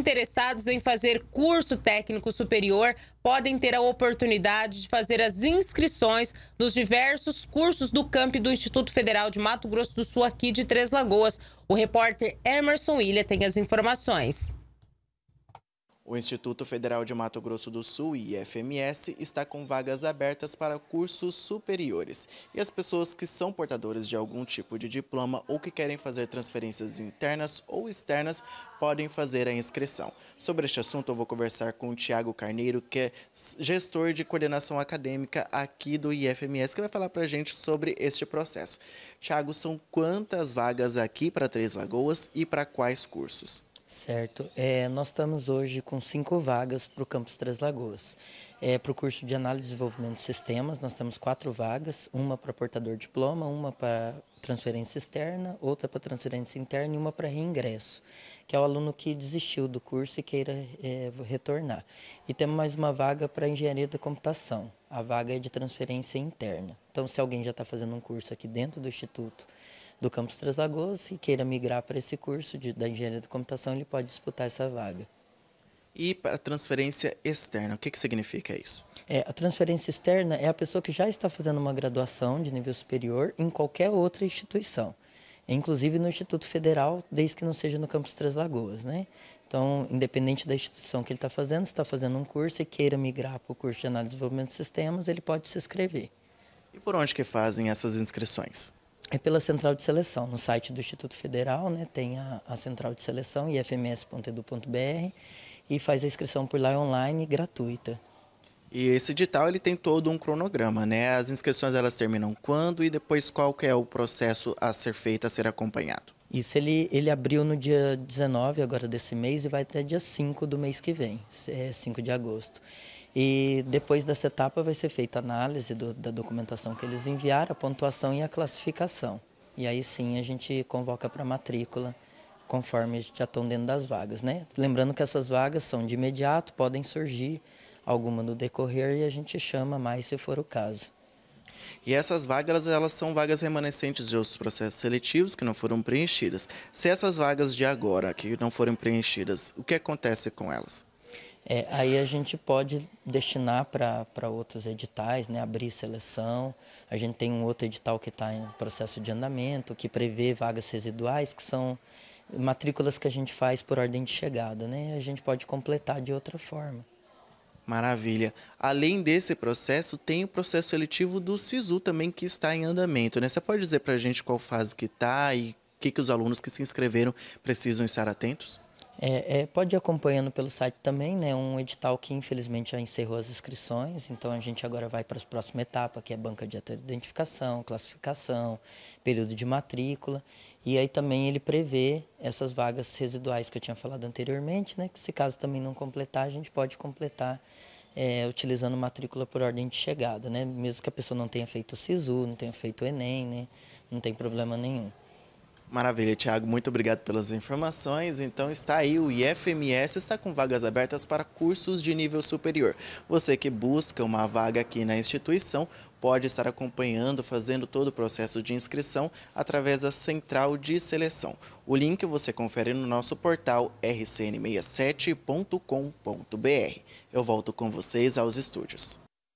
interessados em fazer curso técnico superior podem ter a oportunidade de fazer as inscrições nos diversos cursos do camp do Instituto Federal de Mato Grosso do Sul aqui de Três Lagoas. O repórter Emerson Ilha tem as informações. O Instituto Federal de Mato Grosso do Sul, IFMS, está com vagas abertas para cursos superiores. E as pessoas que são portadoras de algum tipo de diploma ou que querem fazer transferências internas ou externas podem fazer a inscrição. Sobre este assunto, eu vou conversar com o Tiago Carneiro, que é gestor de coordenação acadêmica aqui do IFMS, que vai falar para a gente sobre este processo. Tiago, são quantas vagas aqui para Três Lagoas e para quais cursos? Certo. É, nós estamos hoje com cinco vagas para o campus Três Lagoas. É, para o curso de Análise e Desenvolvimento de Sistemas, nós temos quatro vagas, uma para portador de diploma, uma para transferência externa, outra para transferência interna e uma para reingresso, que é o aluno que desistiu do curso e queira é, retornar. E temos mais uma vaga para engenharia da computação, a vaga é de transferência interna. Então, se alguém já está fazendo um curso aqui dentro do Instituto do Campus Três Lagoas e queira migrar para esse curso de, da engenharia de computação, ele pode disputar essa vaga. E para transferência externa, o que, que significa isso? É, a transferência externa é a pessoa que já está fazendo uma graduação de nível superior em qualquer outra instituição, inclusive no Instituto Federal, desde que não seja no Campus Três Lagoas, né? Então, independente da instituição que ele está fazendo, se está fazendo um curso e queira migrar para o curso de análise de desenvolvimento de sistemas, ele pode se inscrever. E por onde que fazem essas inscrições? é pela central de seleção. No site do Instituto Federal né, tem a, a central de seleção, ifms.edu.br, e faz a inscrição por lá online, gratuita. E esse edital ele tem todo um cronograma, né? As inscrições elas terminam quando e depois qual é o processo a ser feito, a ser acompanhado? Isso ele, ele abriu no dia 19 agora desse mês e vai até dia 5 do mês que vem, 5 é, de agosto. E depois dessa etapa vai ser feita a análise do, da documentação que eles enviaram, a pontuação e a classificação. E aí sim a gente convoca para matrícula, conforme já estão dentro das vagas, né? Lembrando que essas vagas são de imediato, podem surgir alguma no decorrer e a gente chama mais se for o caso. E essas vagas, elas são vagas remanescentes de outros processos seletivos que não foram preenchidas. Se essas vagas de agora que não forem preenchidas, o que acontece com elas? É, aí a gente pode destinar para outros editais, né? abrir seleção. A gente tem um outro edital que está em processo de andamento, que prevê vagas residuais, que são matrículas que a gente faz por ordem de chegada. Né? A gente pode completar de outra forma. Maravilha. Além desse processo, tem o processo seletivo do SISU também que está em andamento, né? Você pode dizer para a gente qual fase que está e o que, que os alunos que se inscreveram precisam estar atentos? É, é, pode ir acompanhando pelo site também, né? Um edital que infelizmente já encerrou as inscrições, então a gente agora vai para a próxima etapa, que é banca de identificação, classificação, período de matrícula. E aí também ele prevê essas vagas residuais que eu tinha falado anteriormente, né? Que se caso também não completar, a gente pode completar é, utilizando matrícula por ordem de chegada, né? Mesmo que a pessoa não tenha feito o SISU, não tenha feito o Enem, né? Não tem problema nenhum. Maravilha, Tiago. Muito obrigado pelas informações. Então está aí o IFMS está com vagas abertas para cursos de nível superior. Você que busca uma vaga aqui na instituição pode estar acompanhando, fazendo todo o processo de inscrição através da central de seleção. O link você confere no nosso portal rcn67.com.br. Eu volto com vocês aos estúdios.